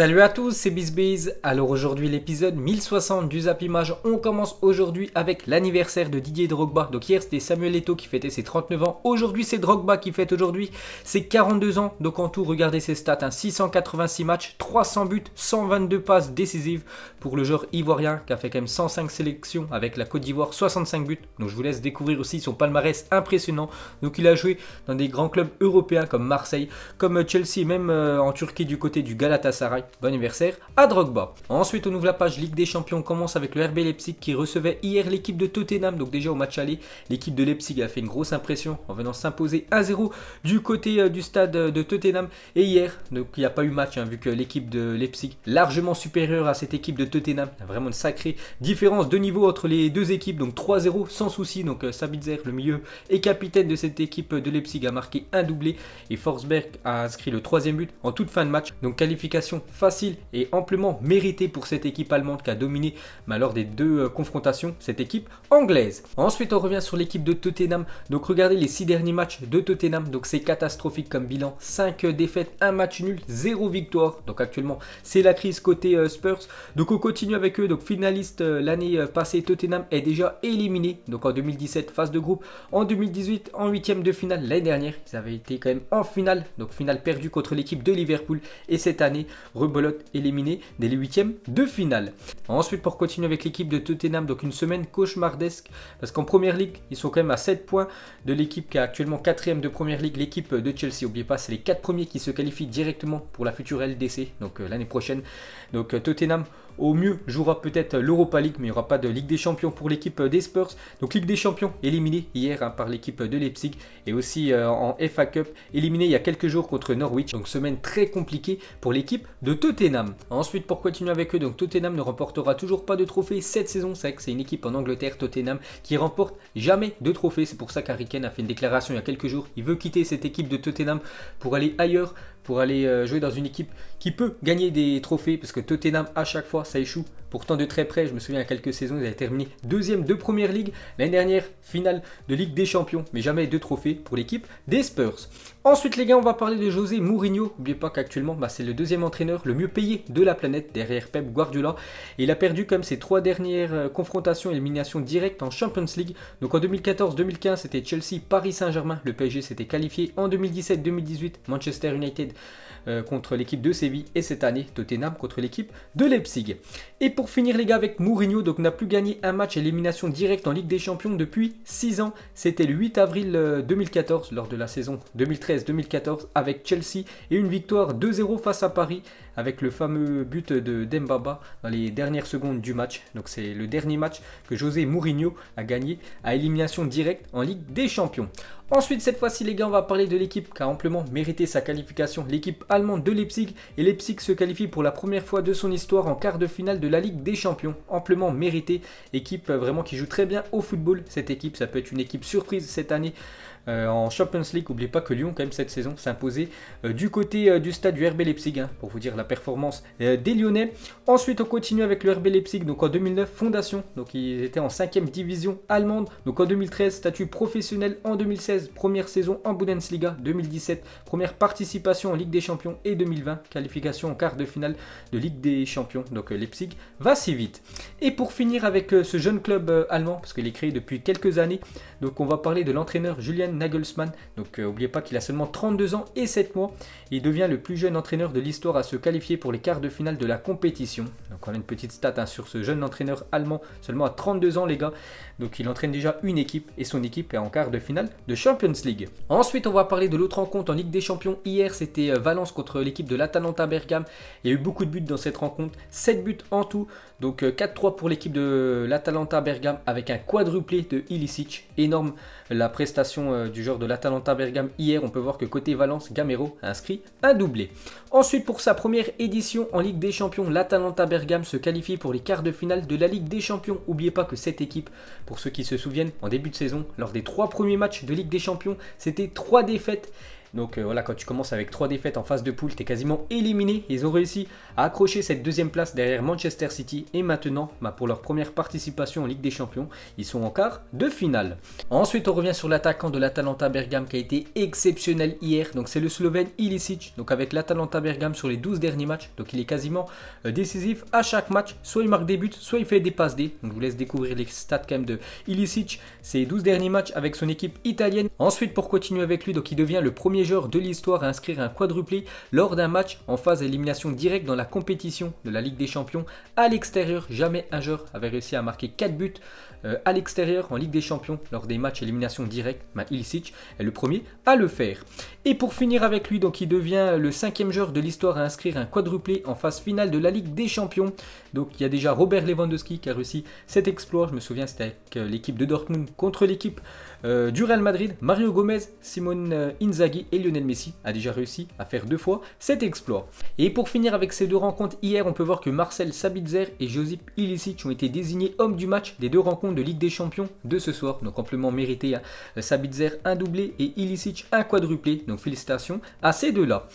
Salut à tous, c'est BizBiz. Alors aujourd'hui l'épisode 1060 du Zap Image. On commence aujourd'hui avec l'anniversaire de Didier Drogba. Donc hier c'était Samuel Eto'o qui fêtait ses 39 ans. Aujourd'hui c'est Drogba qui fête aujourd'hui ses 42 ans. Donc en tout, regardez ses stats. 686 hein. matchs, 300 buts, 122 passes décisives pour le joueur ivoirien qui a fait quand même 105 sélections avec la Côte d'Ivoire, 65 buts. Donc je vous laisse découvrir aussi son palmarès impressionnant. Donc il a joué dans des grands clubs européens comme Marseille, comme Chelsea, même euh, en Turquie du côté du Galatasaray bon anniversaire à Drogba. Ensuite, on ouvre la page Ligue des Champions. commence avec le RB Leipzig qui recevait hier l'équipe de Tottenham. Donc déjà au match aller, l'équipe de Leipzig a fait une grosse impression en venant s'imposer 1-0 du côté euh, du stade euh, de Tottenham. Et hier, donc il n'y a pas eu match hein, vu que l'équipe de Leipzig largement supérieure à cette équipe de Tottenham. Il y a vraiment une sacrée différence de niveau entre les deux équipes. Donc 3-0 sans souci. Donc euh, Sabitzer, le milieu et capitaine de cette équipe de Leipzig, a marqué un doublé et Forsberg a inscrit le troisième but en toute fin de match. Donc qualification facile et amplement mérité pour cette équipe allemande qui a dominé bah, lors des deux euh, confrontations, cette équipe anglaise. Ensuite, on revient sur l'équipe de Tottenham. Donc regardez les six derniers matchs de Tottenham. Donc c'est catastrophique comme bilan. 5 euh, défaites, 1 match nul, 0 victoire. Donc actuellement, c'est la crise côté euh, Spurs. Donc on continue avec eux. Donc finaliste l'année passée, Tottenham est déjà éliminé. Donc en 2017, phase de groupe. En 2018, en huitième de finale. L'année dernière, ils avaient été quand même en finale. Donc finale perdue contre l'équipe de Liverpool. Et cette année, rebelote éliminé dès les huitièmes de finale. Ensuite, pour continuer avec l'équipe de Tottenham, donc une semaine cauchemardesque, parce qu'en première ligue, ils sont quand même à 7 points de l'équipe qui est actuellement quatrième de première ligue, l'équipe de Chelsea. N'oubliez pas, c'est les 4 premiers qui se qualifient directement pour la future LDC, donc euh, l'année prochaine. Donc euh, Tottenham au mieux jouera peut-être l'Europa League, mais il n'y aura pas de Ligue des Champions pour l'équipe des Spurs. Donc Ligue des Champions éliminée hier hein, par l'équipe de Leipzig et aussi euh, en FA Cup éliminée il y a quelques jours contre Norwich. Donc semaine très compliquée pour l'équipe de Tottenham. Ensuite, pour continuer avec eux, donc Tottenham ne remportera toujours pas de trophée cette saison. C'est c'est une équipe en Angleterre, Tottenham, qui remporte jamais de trophée. C'est pour ça qu'Harry a fait une déclaration il y a quelques jours. Il veut quitter cette équipe de Tottenham pour aller ailleurs pour aller euh, jouer dans une équipe qui peut gagner des trophées, parce que Tottenham à chaque fois ça échoue pourtant de très près. Je me souviens, a quelques saisons, ils avaient terminé deuxième de Première Ligue. L'année dernière, finale de Ligue des Champions, mais jamais de trophées pour l'équipe des Spurs. Ensuite, les gars, on va parler de José Mourinho. N'oubliez pas qu'actuellement, bah, c'est le deuxième entraîneur le mieux payé de la planète derrière Pep Guardiola. Et il a perdu comme ses trois dernières euh, confrontations, éliminations directes en Champions League. Donc en 2014-2015, c'était Chelsea, Paris Saint-Germain. Le PSG s'était qualifié en 2017-2018, Manchester United. Euh, contre l'équipe de Séville et cette année Tottenham contre l'équipe de Leipzig. Et pour finir les gars avec Mourinho, donc n'a plus gagné un match élimination directe en Ligue des Champions depuis 6 ans. C'était le 8 avril 2014 euh, lors de la saison 2013-2014 avec Chelsea et une victoire 2-0 face à Paris avec le fameux but de Dembaba dans les dernières secondes du match. Donc c'est le dernier match que José Mourinho a gagné à élimination directe en Ligue des Champions. Ensuite, cette fois-ci, les gars, on va parler de l'équipe qui a amplement mérité sa qualification. L'équipe allemande de Leipzig. Et Leipzig se qualifie pour la première fois de son histoire en quart de finale de la Ligue des Champions. Amplement méritée. Équipe euh, vraiment qui joue très bien au football. Cette équipe, ça peut être une équipe surprise cette année. Euh, en Champions League, n'oubliez pas que Lyon, quand même, cette saison, s'imposait euh, du côté euh, du stade du RB Leipzig, hein, pour vous dire la performance des Lyonnais. Ensuite, on continue avec le RB Leipzig, donc en 2009, fondation. Donc, ils étaient en 5ème division allemande. Donc, en 2013, statut professionnel. En 2016, première saison en Bundesliga. 2017, première participation en Ligue des Champions. Et 2020, qualification en quart de finale de Ligue des Champions. Donc, Leipzig va si vite. Et pour finir avec ce jeune club allemand, parce qu'il est créé depuis quelques années, donc on va parler de l'entraîneur Julian Nagelsmann. Donc n'oubliez euh, oubliez pas qu'il a seulement 32 ans et 7 mois. Il devient le plus jeune entraîneur de l'histoire à se qualifier pour les quarts de finale de la compétition. Donc on a une petite stat hein, sur ce jeune entraîneur allemand, seulement à 32 ans les gars. Donc il entraîne déjà une équipe et son équipe est en quart de finale de Champions League. Ensuite on va parler de l'autre rencontre en Ligue des Champions. Hier c'était euh, Valence contre l'équipe de l'Atalanta Bergame. Il y a eu beaucoup de buts dans cette rencontre, 7 buts en tout. Donc 4-3 euh, pour l'équipe de l'Atalanta Bergame avec un quadruplé de Ilicic. Énorme la prestation euh, du genre de l'Atalanta Bergame hier, on peut voir que côté Valence, Gamero a inscrit un doublé. Ensuite, pour sa première édition en Ligue des Champions, l'Atalanta Bergame se qualifie pour les quarts de finale de la Ligue des Champions. Oubliez pas que cette équipe, pour ceux qui se souviennent, en début de saison, lors des trois premiers matchs de Ligue des Champions, c'était trois défaites donc euh, voilà, quand tu commences avec trois défaites en phase de poule, t'es quasiment éliminé. Ils ont réussi à accrocher cette deuxième place derrière Manchester City et maintenant, bah, pour leur première participation en Ligue des Champions, ils sont en quart de finale. Ensuite, on revient sur l'attaquant de l'Atalanta Bergame qui a été exceptionnel hier. Donc c'est le Slovène Ilicic. Donc avec l'Atalanta Bergame sur les 12 derniers matchs, donc il est quasiment euh, décisif à chaque match. Soit il marque des buts, soit il fait des passes D. Donc je vous laisse découvrir les stats quand même de Ilicic. Ses 12 derniers matchs avec son équipe italienne. Ensuite, pour continuer avec lui, donc il devient le premier joueur de l'histoire à inscrire un quadruplé lors d'un match en phase élimination directe dans la compétition de la Ligue des Champions à l'extérieur. Jamais un joueur avait réussi à marquer 4 buts euh, à l'extérieur en Ligue des Champions lors des matchs élimination directe. il est le premier à le faire. Et pour finir avec lui, donc il devient le cinquième joueur de l'histoire à inscrire un quadruplé en phase finale de la Ligue des Champions. Donc il y a déjà Robert Lewandowski qui a réussi cet exploit. Je me souviens, c'était avec euh, l'équipe de Dortmund contre l'équipe euh, du Real Madrid, Mario Gomez, Simone euh, Inzaghi et Lionel Messi a déjà réussi à faire deux fois cet exploit. Et pour finir avec ces deux rencontres, hier on peut voir que Marcel Sabitzer et Josip Ilicic ont été désignés hommes du match des deux rencontres de Ligue des Champions de ce soir. Donc amplement mérité. à hein. euh, Sabitzer un doublé et Ilicic un quadruplé. Donc félicitations à ces deux-là.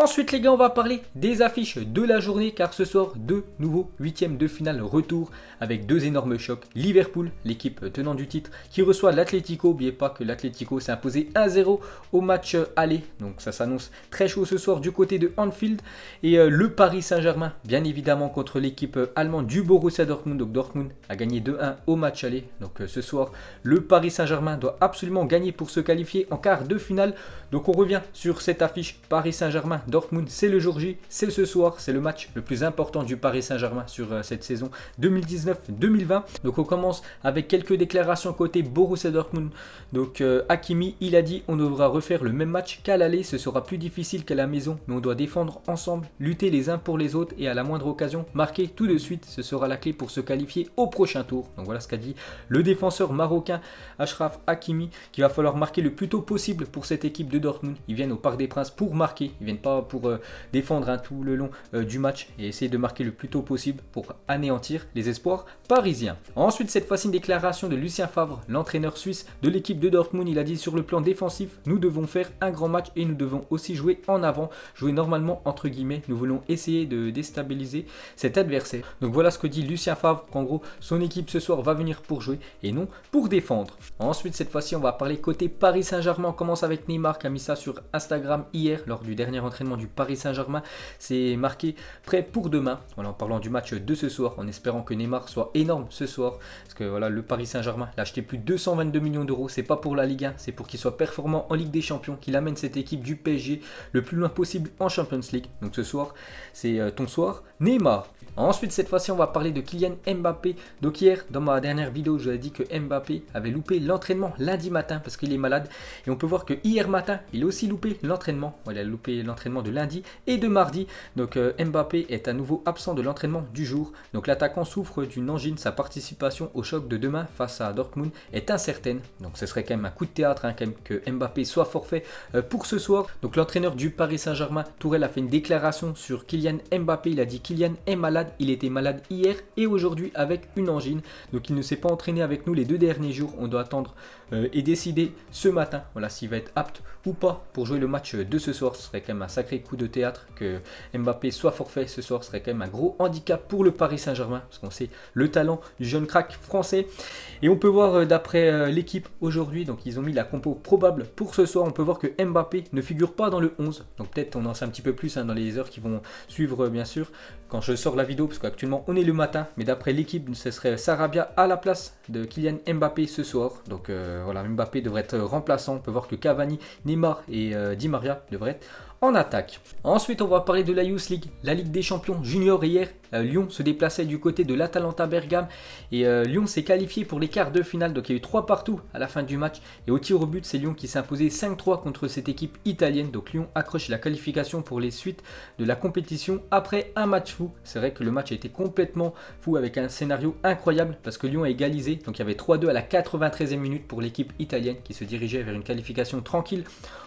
Ensuite les gars, on va parler des affiches de la journée car ce soir, de nouveaux huitième de finale retour avec deux énormes chocs. Liverpool, l'équipe tenant du titre, qui reçoit l'Atlético. N'oubliez pas que l'Atletico s'est imposé 1-0 au match aller. Donc ça s'annonce très chaud ce soir du côté de Anfield. Et euh, le Paris Saint-Germain, bien évidemment, contre l'équipe allemande du Borussia Dortmund. Donc Dortmund a gagné 2-1 au match aller. Donc euh, ce soir, le Paris Saint-Germain doit absolument gagner pour se qualifier en quart de finale. Donc on revient sur cette affiche Paris Saint-Germain Dortmund, c'est le jour J, c'est ce soir, c'est le match le plus important du Paris Saint-Germain sur euh, cette saison 2019-2020. Donc on commence avec quelques déclarations côté Borussia Dortmund. Donc euh, Hakimi, il a dit on devra refaire le même match qu'à l'aller, ce sera plus difficile qu'à la maison, mais on doit défendre ensemble, lutter les uns pour les autres et à la moindre occasion marquer tout de suite, ce sera la clé pour se qualifier au prochain tour. Donc voilà ce qu'a dit le défenseur marocain Ashraf Hakimi qu'il va falloir marquer le plus tôt possible pour cette équipe de Dortmund. Ils viennent au Parc des Princes pour marquer, ils viennent pas pour euh, défendre un hein, tout le long euh, du match et essayer de marquer le plus tôt possible pour anéantir les espoirs parisiens. Ensuite, cette fois-ci, une déclaration de Lucien Favre, l'entraîneur suisse de l'équipe de Dortmund. Il a dit sur le plan défensif, nous devons faire un grand match et nous devons aussi jouer en avant, jouer normalement entre guillemets. Nous voulons essayer de déstabiliser cet adversaire. Donc voilà ce que dit Lucien Favre, qu'en gros, son équipe ce soir va venir pour jouer et non pour défendre. Ensuite, cette fois-ci, on va parler côté Paris Saint-Germain. commence avec Neymar qui a mis ça sur Instagram hier lors du dernier entraînement du Paris Saint-Germain. C'est marqué prêt pour demain. Voilà, en parlant du match de ce soir, en espérant que Neymar soit énorme ce soir. Parce que voilà, le Paris Saint-Germain l'a acheté plus de 222 millions d'euros. C'est pas pour la Ligue 1, c'est pour qu'il soit performant en Ligue des Champions, qu'il amène cette équipe du PSG le plus loin possible en Champions League. Donc ce soir, c'est euh, ton soir. Neymar. Ensuite, cette fois-ci, on va parler de Kylian Mbappé. Donc hier, dans ma dernière vidéo, je vous ai dit que Mbappé avait loupé l'entraînement lundi matin parce qu'il est malade. Et on peut voir que hier matin, il a aussi loupé l'entraînement. Voilà, loupé l'entraînement de lundi et de mardi. Donc euh, Mbappé est à nouveau absent de l'entraînement du jour. Donc l'attaquant souffre d'une angine. Sa participation au choc de demain face à Dortmund est incertaine. Donc ce serait quand même un coup de théâtre hein, quand même que Mbappé soit forfait euh, pour ce soir. Donc l'entraîneur du Paris Saint-Germain, Tourelle, a fait une déclaration sur Kylian Mbappé. Il a dit Kylian est malade. Il était malade hier et aujourd'hui avec une angine. Donc il ne s'est pas entraîné avec nous les deux derniers jours. On doit attendre euh, et décider ce matin. Voilà s'il va être apte ou pas pour jouer le match de ce soir. Ce serait quand même un coup de théâtre que Mbappé soit forfait ce soir serait quand même un gros handicap pour le Paris Saint-Germain, parce qu'on sait le talent du jeune crack français. Et on peut voir euh, d'après euh, l'équipe aujourd'hui, donc ils ont mis la compo probable pour ce soir, on peut voir que Mbappé ne figure pas dans le 11, donc peut-être on en sait un petit peu plus hein, dans les heures qui vont suivre euh, bien sûr, quand je sors la vidéo, parce qu'actuellement on est le matin, mais d'après l'équipe, ce serait Sarabia à la place de Kylian Mbappé ce soir. Donc voilà, Mbappé devrait être remplaçant. On peut voir que Cavani, Neymar et Di Maria devraient être en attaque. Ensuite, on va parler de la Youth League, la Ligue des Champions Junior hier. Euh, Lyon se déplaçait du côté de l'Atalanta Bergame et euh, Lyon s'est qualifié pour les quarts de finale. Donc il y a eu 3 partout à la fin du match et au tir au but, c'est Lyon qui s'est imposé 5-3 contre cette équipe italienne. Donc Lyon accroche la qualification pour les suites de la compétition après un match fou. C'est vrai que le match était complètement fou avec un scénario incroyable parce que Lyon a égalisé. Donc il y avait 3-2 à la 93e minute pour l'équipe italienne qui se dirigeait vers une qualification tranquille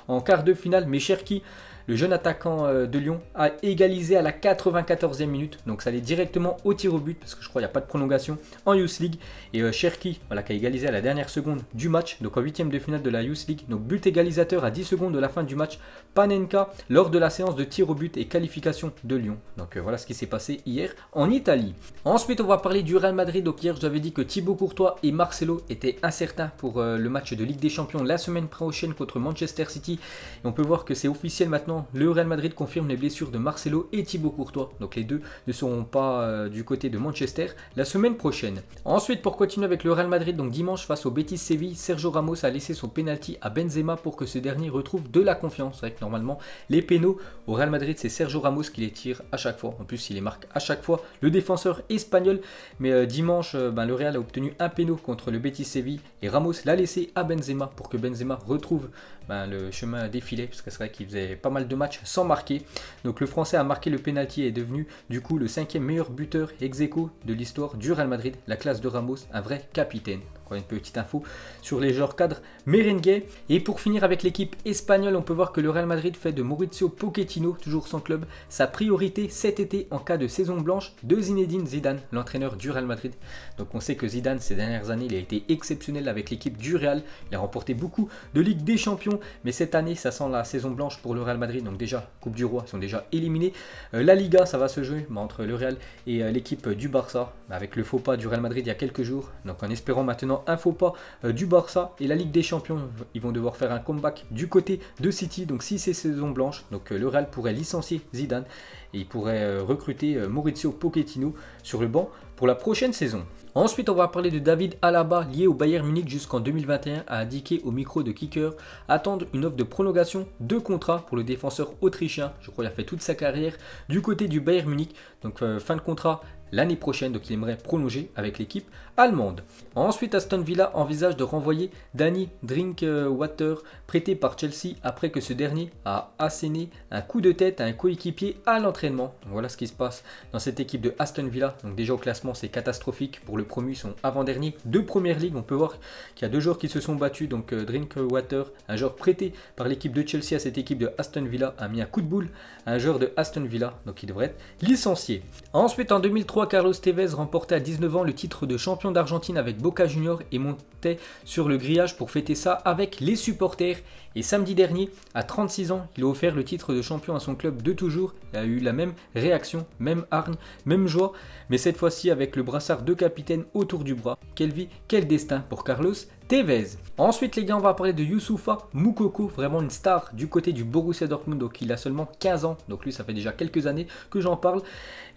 en quart de finale. Mais Cherki le jeune attaquant euh, de Lyon a égalisé à la 94e minute. Donc ça allait directement au tir au but parce que je crois qu'il n'y a pas de prolongation en Youth League. Et euh, Cherki, voilà, qui a égalisé à la dernière seconde du match, donc en huitième de finale de la Youth League. Donc but égalisateur à 10 secondes de la fin du match. Panenka lors de la séance de tir au but et qualification de Lyon. Donc euh, voilà ce qui s'est passé hier en Italie. Ensuite, on va parler du Real Madrid. Donc hier, j'avais dit que Thibaut Courtois et Marcelo étaient incertains pour le match de Ligue des Champions la semaine prochaine contre Manchester City. Et on peut voir que c'est officiel maintenant le Real Madrid confirme les blessures de Marcelo et Thibaut Courtois. Donc les deux ne seront pas euh, du côté de Manchester la semaine prochaine. Ensuite, pour continuer avec le Real Madrid, donc dimanche face au Betis Séville, Sergio Ramos a laissé son penalty à Benzema pour que ce dernier retrouve de la confiance. C'est vrai que normalement, les pénaux au Real Madrid, c'est Sergio Ramos qui les tire à chaque fois. En plus, il les marque à chaque fois. Le défenseur espagnol. Mais euh, dimanche, euh, ben, le Real a obtenu un pénaux contre le Betis Séville et Ramos l'a laissé à Benzema pour que Benzema retrouve ben, le chemin défilé parce que c'est vrai qu'il faisait pas mal de matchs sans marquer. Donc le Français a marqué le pénalty et est devenu du coup le cinquième meilleur buteur ex de l'histoire du Real Madrid. La classe de Ramos, un vrai capitaine une petite info sur les joueurs cadres merengue. Et pour finir avec l'équipe espagnole, on peut voir que le Real Madrid fait de Maurizio Pochettino, toujours son club, sa priorité cet été en cas de saison blanche de Zinedine Zidane, l'entraîneur du Real Madrid. Donc on sait que Zidane, ces dernières années, il a été exceptionnel avec l'équipe du Real. Il a remporté beaucoup de Ligue des Champions, mais cette année, ça sent la saison blanche pour le Real Madrid. Donc déjà, Coupe du Roi, ils sont déjà éliminés. Euh, la Liga, ça va se jouer entre le Real et euh, l'équipe du Barça, avec le faux pas du Real Madrid il y a quelques jours. Donc en espérant maintenant Info pas euh, du Barça et la Ligue des Champions. Ils vont devoir faire un comeback du côté de City. Donc si c'est saison blanche, donc euh, le Real pourrait licencier Zidane et il pourrait euh, recruter Maurizio Pochettino sur le banc pour la prochaine saison. Ensuite, on va parler de David Alaba, lié au Bayern Munich jusqu'en 2021, a indiqué au micro de Kicker attendre une offre de prolongation de contrat pour le défenseur autrichien. Je crois qu'il a fait toute sa carrière du côté du Bayern Munich. Donc, fin de contrat l'année prochaine, donc il aimerait prolonger avec l'équipe allemande. Ensuite, Aston Villa envisage de renvoyer Danny Drinkwater, prêté par Chelsea, après que ce dernier a asséné un coup de tête à un coéquipier à l'entraînement. Voilà ce qui se passe dans cette équipe de Aston Villa. Donc déjà au classement, c'est catastrophique. Pour le promu, son avant-dernier Deux premières Ligue. On peut voir qu'il y a deux joueurs qui se sont battus. Donc euh, Drinkwater, un joueur prêté par l'équipe de Chelsea à cette équipe de Aston Villa, a mis un coup de boule à un joueur de Aston Villa. Donc il devrait être licencié. Ensuite, en 2003, Carlos Tevez remportait à 19 ans le titre de champion d'Argentine avec Boca Junior et montait sur le grillage pour fêter ça avec les supporters Et samedi dernier, à 36 ans, il a offert le titre de champion à son club de toujours Il a eu la même réaction, même hargne, même joie, mais cette fois-ci avec le brassard de capitaine autour du bras. Quelle vie, quel destin pour Carlos Tevez. Ensuite, les gars, on va parler de Youssoufa Moukoko, vraiment une star du côté du Borussia Dortmund. Donc, il a seulement 15 ans. Donc, lui, ça fait déjà quelques années que j'en parle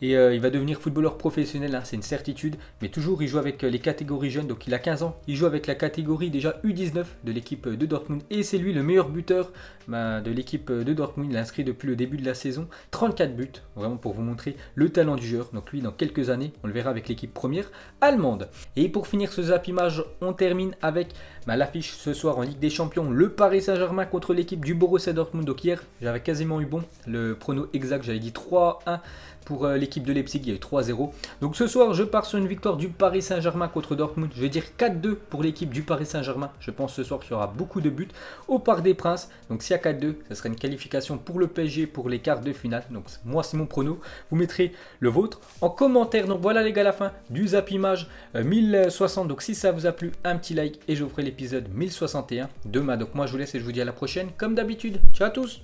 et euh, il va devenir footballeur professionnel, hein, c'est une certitude, mais toujours il joue avec euh, les catégories jeunes, donc il a 15 ans, il joue avec la catégorie déjà U19 de l'équipe euh, de Dortmund, et c'est lui le meilleur buteur ben, de l'équipe de Dortmund, il inscrit depuis le début de la saison 34 buts, vraiment pour vous montrer le talent du joueur, donc lui dans quelques années, on le verra avec l'équipe première allemande. Et pour finir ce zap image, on termine avec ben, l'affiche ce soir en Ligue des Champions, le Paris Saint-Germain contre l'équipe du Borussia Dortmund, donc hier j'avais quasiment eu bon, le prono exact, j'avais dit 3-1 pour euh, l'équipe de Leipzig, il y a eu 3-0. Donc ce soir, je pars sur une victoire du Paris Saint-Germain contre Dortmund. Je vais dire 4-2 pour l'équipe du Paris Saint-Germain. Je pense ce soir qu'il y aura beaucoup de buts au Parc des Princes. Donc s'il y a 4-2, ça sera une qualification pour le PSG pour les quarts de finale. Donc moi, c'est mon prono. Vous mettrez le vôtre en commentaire. Donc voilà les gars, la fin du zap image 1060. Euh, Donc si ça vous a plu, un petit like et je vous ferai l'épisode 1061 demain. Donc moi, je vous laisse et je vous dis à la prochaine. Comme d'habitude, ciao à tous.